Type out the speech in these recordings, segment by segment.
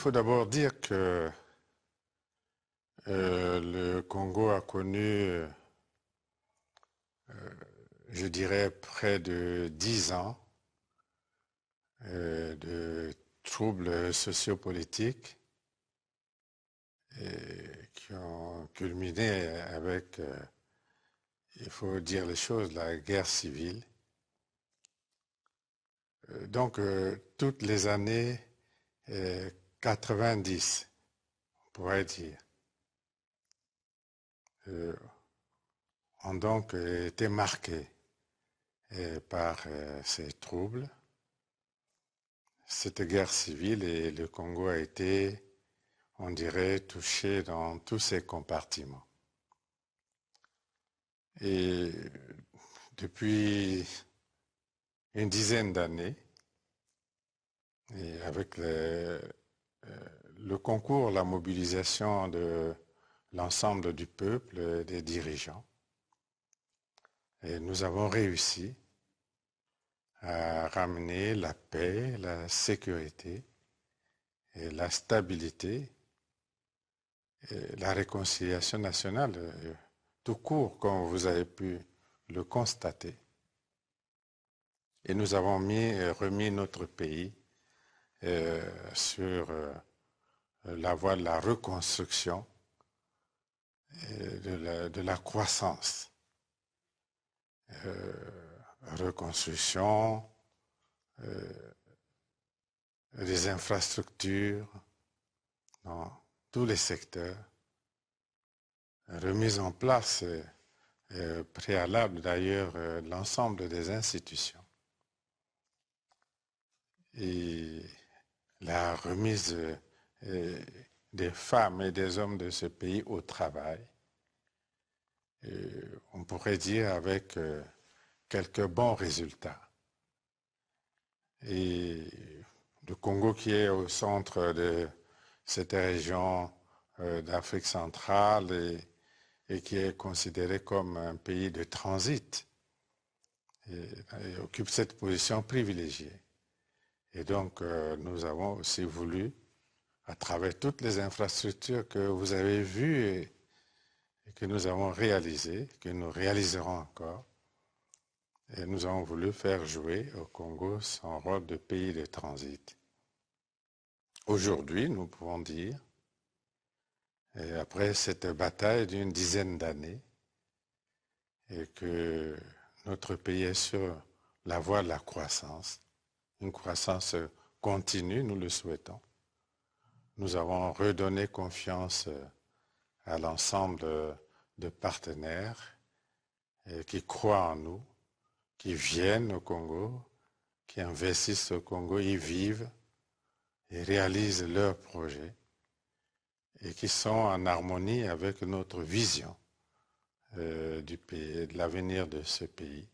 faut d'abord dire que euh, le Congo a connu, euh, je dirais, près de dix ans euh, de troubles sociopolitiques et qui ont culminé avec, il faut dire les choses, la guerre civile. Donc, toutes les années 90, on pourrait dire. Euh, ont donc été marqués euh, par euh, ces troubles. Cette guerre civile et le Congo a été, on dirait, touché dans tous ses compartiments. Et depuis une dizaine d'années, avec le, euh, le concours, la mobilisation de l'ensemble du peuple, des dirigeants. Et nous avons réussi à ramener la paix, la sécurité et la stabilité, la réconciliation nationale, euh, tout court, comme vous avez pu le constater. Et nous avons mis, euh, remis notre pays euh, sur euh, la voie de la reconstruction, et de, la, croissance. Euh, reconstruction, des infrastructures dans tous les secteurs, remise en place préalable d'ailleurs de l'ensemble des institutions. Et la remise euh, euh, des femmes et des hommes de ce pays au travail. Euh, on pourrait dire avec quelques bons résultats. Et le Congo qui est au centre de cette région d'Afrique centrale et, qui est considéré comme un pays de transit occupe cette position privilégiée. Et donc, euh, nous avons aussi voulu, à travers toutes les infrastructures que vous avez vues et, et que nous avons réalisées, que nous réaliserons encore, et nous avons voulu faire jouer au Congo son rôle de pays de transit. Aujourd'hui, nous pouvons dire, et après cette bataille d'une dizaine d'années, et que notre pays est sur la voie de la croissance, une croissance continue, nous le souhaitons. Nous avons redonné confiance euh, à l'ensemble de partenaires euh, qui croient en nous, qui viennent au Congo, qui investissent au Congo, y vivent et réalisent leurs projets et qui sont en harmonie avec notre vision euh, du pays, de l'avenir de ce pays.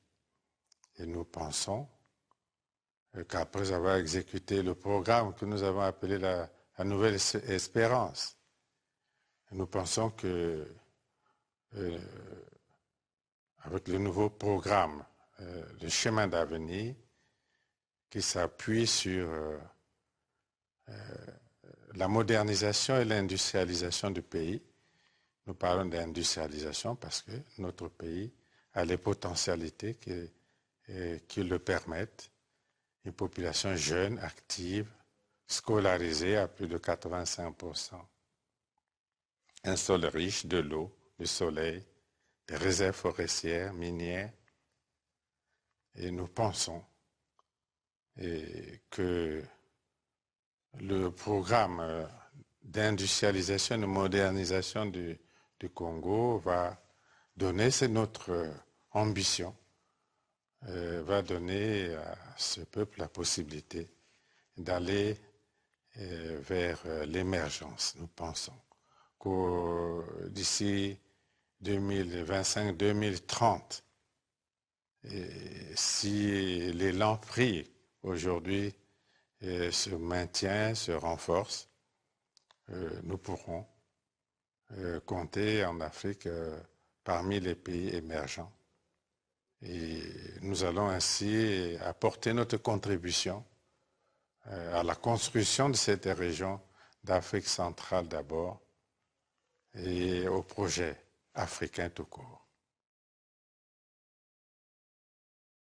Et nous pensons euh, qu'après avoir exécuté le programme que nous avons appelé la, nouvelle espérance, nous pensons que euh, avec le nouveau programme, euh, le chemin d'avenir qui s'appuie sur la modernisation et l'industrialisation du pays. Nous parlons d'industrialisation parce que notre pays a les potentialités qui le permettent une population jeune, active, scolarisée à plus de 85%. Un sol riche de l'eau, du soleil, des réserves forestières, minières. Et nous pensons et que le programme euh, d'industrialisation de modernisation du Congo va donner, c'est notre euh, ambition, euh, va donner à ce peuple la possibilité d'aller euh, vers euh, l'émergence, nous pensons. qu'au D'ici 2025-2030, si l'élan pris aujourd'hui se maintient, se renforce, nous pourrons compter en Afrique parmi les pays émergents et nous allons ainsi apporter notre contribution euh, à la construction de cette région d'Afrique centrale d'abord et au projet africain tout court.